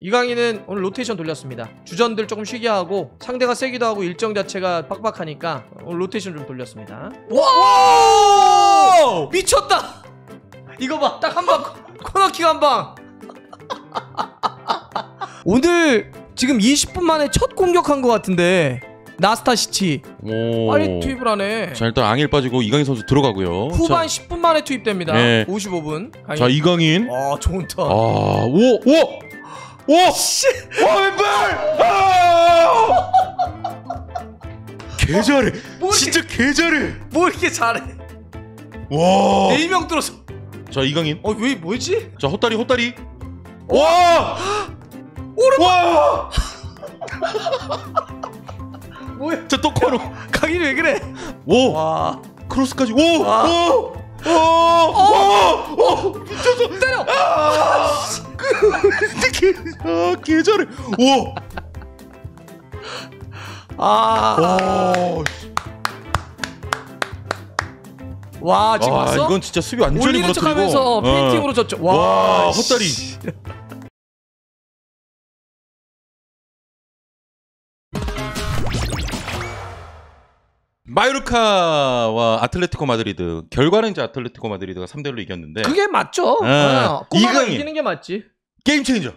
이강인은 오늘 로테이션 돌렸습니다 주전들 조금 쉬게 하고 상대가 세기도 하고 일정 자체가 빡빡하니까 오늘 로테이션 좀 돌렸습니다 와 미쳤다 이거 봐딱 한방 코너킥 한방 오늘 지금 20분 만에 첫 공격한 것 같은데 나스타시치 오. 빨리 투입을 하네 자 일단 앙일 빠지고 이강인 선수 들어가고요 후반 자. 10분 만에 투입됩니다 네. 55분 강인. 자 이강인 아 좋은 턴아오오 오! 씨! 와 어? 어, 왼발! 아! 개 잘해. 뭐 이렇게- 진짜 개 잘해. 뭐 이렇게 잘해? 와. 이명뚫어자 이강인. 어, 왜 뭐지? 자 헛다리 헛다리. 와. 오른발. 와. 뭐야? 자 똑바로. 강인이 왜 그래? 오. 와. 크로스까지. 오. 와. 오. 오. 어! 오. 오. 미쳤어. 때려. 아. 아 아, 계절에 와. 아. 와. 와 지금 와, 봤어? 이건 진짜 수비 완전히 올리는 척하면서 어. 페인팅으로 졌죠. 와, 와 헛다리. 마요르카와 아틀레티코 마드리드 결과는 이제 아틀레티코 마드리드가 3대 1로 이겼는데 그게 맞죠. 예. 아, 네. 이강인 이기는 게 맞지. 게임 체인저.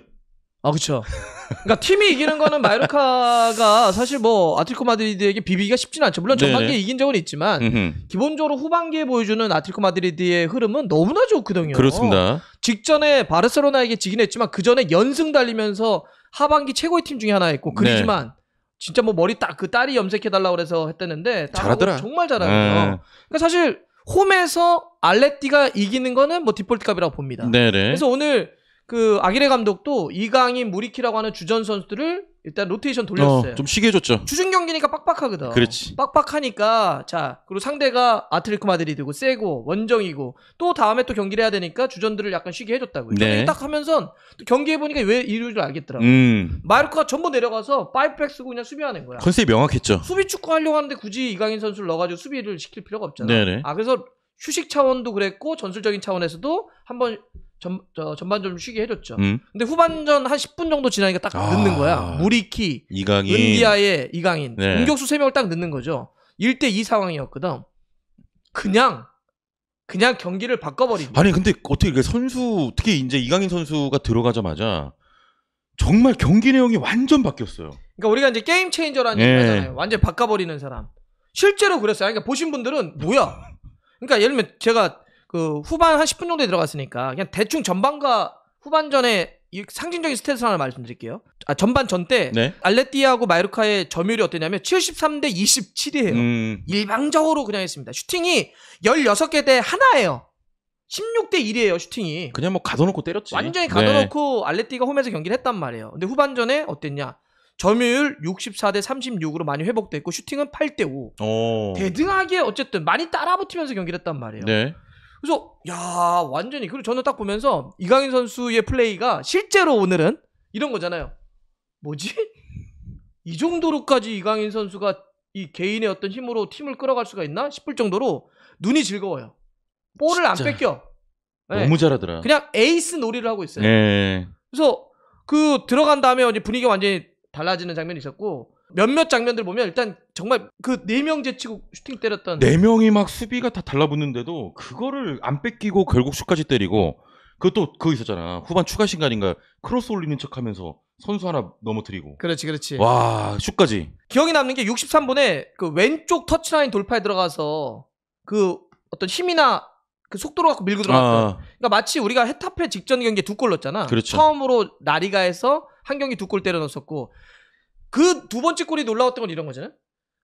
아그쵸그니까 팀이 이기는 거는 마요르카가 사실 뭐 아틀코 마드리드에게 비비기가 쉽진 않죠. 물론 전반기에 네네. 이긴 적은 있지만 음흠. 기본적으로 후반기에 보여주는 아틀코 마드리드의 흐름은 너무나 좋거든요. 그렇습니다. 직전에 바르셀로나에게 지긴 했지만 그 전에 연승 달리면서 하반기 최고의 팀 중에 하나였고 그리지만 네. 진짜 뭐 머리 딱 그 딸이 염색해 달라 고 그래서 했다는데 잘하더라. 정말 잘하요 네 네. 그니까 사실 홈에서 알레띠가 이기는 거는 뭐 디폴트값이라고 봅니다. 네네. 그래서 오늘 그 아기레 감독도 이강인, 무리키라고 하는 주전 선수들을 일단 로테이션 어, 돌렸어요. 어, 좀 쉬게 해줬죠. 주중 경기니까 빡빡하거든. 그렇지. 빡빡하니까 자 그리고 상대가 아틀리티코 마드리드고 세고 원정이고 또 다음에 또 경기를 해야 되니까 주전들을 약간 쉬게 해줬다고요. 네. 딱 하면서 경기 해보니까 왜이럴줄 알겠더라고. 음. 마르크가 전부 내려가서 파이브백 쓰고 그냥 수비하는 거야. 컨셉이 명확했죠. 수비 축구 하려고 하는데 굳이 이강인 선수를 넣어가지고 수비를 시킬 필요가 없잖아. 네네. 아 그래서 휴식 차원도 그랬고 전술적인 차원에서도 한번 전, 저, 전반 좀 쉬게 해줬죠. 음. 근데 후반전 한 10분 정도 지나니까 딱 아, 늦는 거야. 무리키, 이강인. 은디아의 이강인. 네. 공격수 3명을 딱 늦는 거죠. 1대2 상황이었거든. 그냥 그냥 경기를 바꿔버리고 아니 근데 어떻게 선수 특히 이제 이강인 선수가 들어가자마자 정말 경기 내용이 완전 바뀌었어요. 그러니까 우리가 이제 게임 체인저라는 네. 얘기 하잖아요. 완전 바꿔버리는 사람. 실제로 그랬어요. 그러니까 보신 분들은 뭐야? 그러니까 예를 들면 제가 그 후반 한 10분 정도에 들어갔으니까 그냥 대충 전반과 후반전에 상징적인 스탯을 하나 말씀드릴게요. 아, 전반 전때알레띠하고 네. 마이르카의 점유율이 어땠냐면 73대 27이에요. 음. 일방적으로 그냥 했습니다. 슈팅이 16개 대 하나예요. 16대 1이에요, 슈팅이. 그냥 뭐 가둬놓고 때렸지. 완전히 네. 가둬놓고 네. 알레띠가 홈에서 경기를 했단 말이에요. 근데 후반전에 어땠냐? 점유율 64대 36으로 많이 회복됐고 슈팅은 8대 5. 오. 대등하게 어쨌든 많이 따라붙으면서 경기를 했단 말이에요. 네. 그래서 야 완전히 그리고 저는 딱 보면서 이강인 선수의 플레이가 실제로 오늘은 이런 거잖아요. 뭐지? 이 정도로까지 이강인 선수가 이 개인의 어떤 힘으로 팀을 끌어갈 수가 있나 싶을 정도로 눈이 즐거워요. 볼을 안 진짜. 뺏겨. 네. 너무 잘하더라. 그냥 에이스 놀이를 하고 있어요. 네. 그래서 그 들어간 다음에 이제 분위기가 완전히 달라지는 장면이 있었고 몇몇 장면들 보면 일단 정말 그 네 명 제치고 슈팅 때렸던 네 명이 막 수비가 다 달라붙는데도 그거를 안 뺏기고 결국 슛까지 때리고 그것도 그거 있었잖아 후반 추가 시간인가 크로스 올리는 척하면서 선수 하나 넘어뜨리고 그렇지 그렇지 와 슛까지 기억이 남는 게 63분에 그 왼쪽 터치라인 돌파에 들어가서 그 어떤 힘이나 그 속도로 갖고 밀고 들어갔던 아. 그러니까 마치 우리가 헤타페 직전 경기에 두 골 넣었잖아 그렇죠. 처음으로 나리가에서 한 경기 두 골 때려 넣었었고 그 두 번째 골이 놀라웠던 건 이런 거잖아요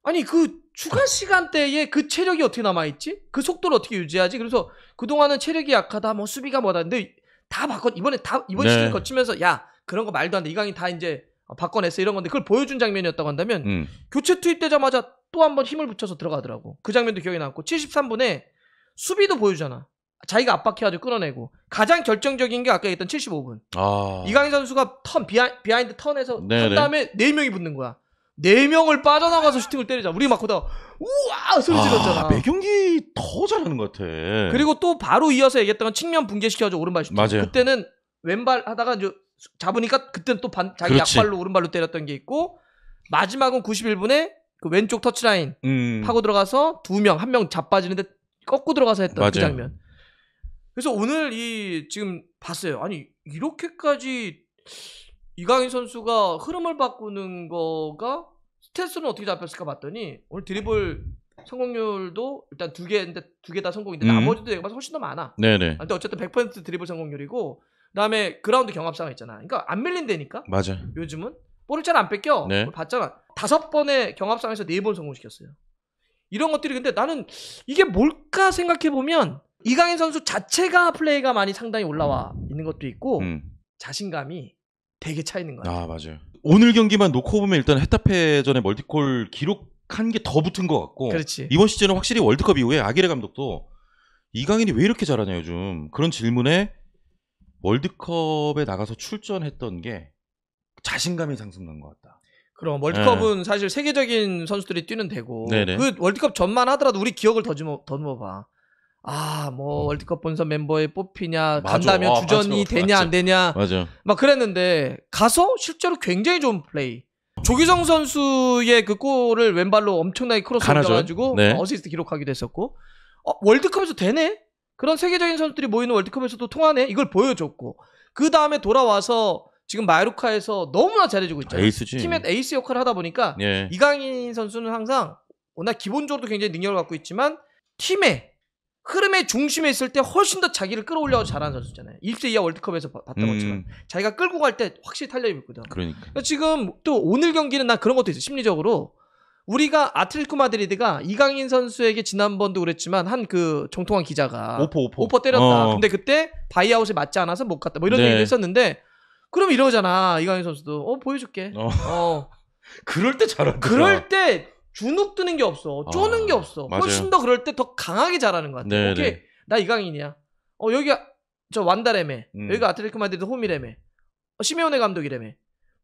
아니 그 추가 시간대에 그 체력이 어떻게 남아있지? 그 속도를 어떻게 유지하지? 그래서 그동안은 체력이 약하다, 뭐 수비가 뭐다. 근데 다 바꿔, 이번에 다, 이번 네. 시즌 거치면서 야, 그런 거 말도 안 돼. 이강인 다 이제 바꿔냈어. 이런 건데 그걸 보여준 장면이었다고 한다면 음. 교체 투입되자마자 또 한번 힘을 붙여서 들어가더라고. 그 장면도 기억에 남고 73분에 수비도 보여주잖아. 자기가 압박해가지고 끌어내고 가장 결정적인 게 아까 얘기했던 75분. 아... 이강인 선수가 턴 비하, 인드 턴에서 한 네, 네. 다음에 네 명이 붙는 거야. 네 명을 빠져나가서 슈팅을 때리자. 우리 마코다 우와 소리 질렀잖아. 아, 매경기 더 잘하는 것 같아. 그리고 또 바로 이어서 얘기했던 건 측면 붕괴시켜줘 오른발 슈팅. 맞아요. 그때는 왼발 하다가 이제 잡으니까 그때는 또 반, 자기 그렇지. 약발로 오른발로 때렸던 게 있고 마지막은 91분에 그 왼쪽 터치라인 음. 파고 들어가서 두 명 한명 자빠지는데 꺾고 들어가서 했던 그 맞아요. 그 장면. 그래서 오늘 이 지금 봤어요. 아니 이렇게까지 이강인 선수가 흐름을 바꾸는 거가 스탯수는 어떻게 잡혔을까 봤더니 오늘 드리블 성공률도 일단 두 개인데 두 개 다 성공인데 음. 나머지도 내가 봐서 훨씬 더 많아. 네네. 근데 어쨌든 100% 드리블 성공률이고 그다음에 그라운드 경합 상황 있잖아. 그러니까 안 밀린다니까. 맞아. 요즘은 볼을 잘 안 뺏겨. 네. 봤잖아. 다섯 번의 경합 상황에서 네 번 성공시켰어요. 이런 것들이 근데 나는 이게 뭘까 생각해 보면 이강인 선수 자체가 플레이가 많이 상당히 올라와 있는 것도 있고 음. 자신감이 되게 차 있는 거예요. 아 맞아요. 오늘 경기만 놓고 보면 일단 헤타페전에 멀티콜 기록한 게 더 붙은 것 같고 그렇지. 이번 시즌은 확실히 월드컵 이후에 아기레 감독도 이강인이 왜 이렇게 잘하냐 요즘 그런 질문에 월드컵에 나가서 출전했던 게 자신감이 상승난 것 같다. 그럼 월드컵은 네. 사실 세계적인 선수들이 뛰는 데고 네네. 그 월드컵 전만 하더라도 우리 기억을 더듬어, 더듬어 봐. 아, 뭐 음. 월드컵 본선 멤버에 뽑히냐, 맞아. 간다면 아, 주전이 맞아. 되냐 맞아. 안 되냐. 맞아. 막 그랬는데 가서 실제로 굉장히 좋은 플레이. 조기성 선수의 그 골을 왼발로 엄청나게 크로스 올려가지고 네. 어시스트 기록하기도 했었고 어, 월드컵에서 되네? 그런 세계적인 선수들이 모이는 월드컵에서도 통하네? 이걸 보여줬고 그 다음에 돌아와서 지금 마이루카에서 너무나 잘해주고 있잖아요. 에이스지. 팀의 에이스 역할을 하다 보니까 예. 이강인 선수는 항상 워낙 기본적으로 도 굉장히 능력을 갖고 있지만 팀의 흐름의 중심에 있을 때 훨씬 더 자기를 끌어올려고 잘하는 선수잖아요. 1세 이하 월드컵에서 봤던 음. 것처럼 자기가 끌고 갈 때 확실히 탄력이 있거든. 그러니까. 그러니까 지금 또 오늘 경기는 난 그런 것도 있어. 심리적으로 우리가 아틀리코 마드리드가 이강인 선수에게 지난번도 그랬지만 한 그 정통한 기자가 오퍼 오퍼 오퍼 때렸다. 어. 근데 그때 바이아웃에 맞지 않아서 못 갔다. 뭐 이런 네. 얘기를 했었는데 그럼 이러잖아 이강인 선수도 어 보여줄게. 어. 어. 그럴 때 잘한다. 그럴 때 주눅 드는 게 없어. 아, 쪼는 아, 게 없어. 맞아요. 훨씬 더 그럴 때 더 강하게 자라는것 같아. 네 오케이. 네. 나 이강인이야. 어, 여기가 저 완다레메. 음. 여기가 아틀레티코 마드리드 홈이레메. 어, 시메오네 감독이레메.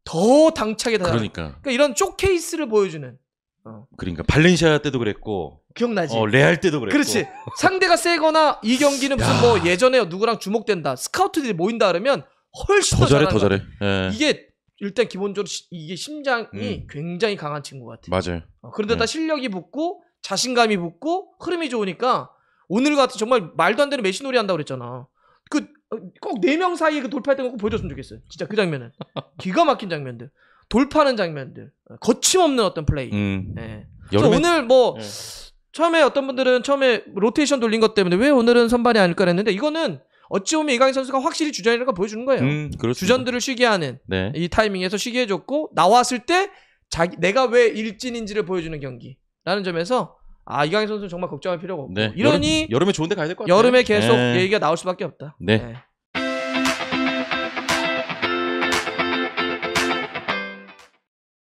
더 당차게 다. 그러니까. 그러니까 이런 쇼케이스를 보여주는. 어. 그러니까 발렌시아 때도 그랬고 기억나지? 어, 레알 때도 그랬고. 그렇지. 상대가 세거나 이 경기는 무슨 야. 뭐 예전에 누구랑 주목된다. 스카우트들이 모인다 그러면 훨씬 더, 더 잘해 더 잘해. 예. 이게 일단 기본적으로 시, 이게 심장이 음. 굉장히 강한 친구 같아요. 맞아요. 어, 그런데 네. 다 실력이 붙고 자신감이 붙고 흐름이 좋으니까 오늘 같은 정말 말도 안 되는 메신놀이 한다고 그랬잖아. 그 꼭 네명 어, 사이에 그 돌파할 때꼭 보여줬으면 좋겠어요. 진짜 그 장면은 기가 막힌 장면들, 돌파하는 장면들, 어, 거침없는 어떤 플레이. 음. 네. 여름에... 오늘 뭐 네. 처음에 어떤 분들은 처음에 로테이션 돌린 것 때문에 왜 오늘은 선발이 아닐까 그랬는데 이거는 어찌 보면 이강인 선수가 확실히 주전이라는 걸 보여주는 거예요. 음, 주전들을 쉬게 하는 네. 이 타이밍에서 쉬게 해줬고 나왔을 때 자기 내가 왜 일진인지를 보여주는 경기라는 점에서 아 이강인 선수는 정말 걱정할 필요가 없고 네. 이러니 여름, 에 좋은데 가야 될 것 같아요. 여름에 계속 네. 얘기가 나올 수밖에 없다. 네. 네.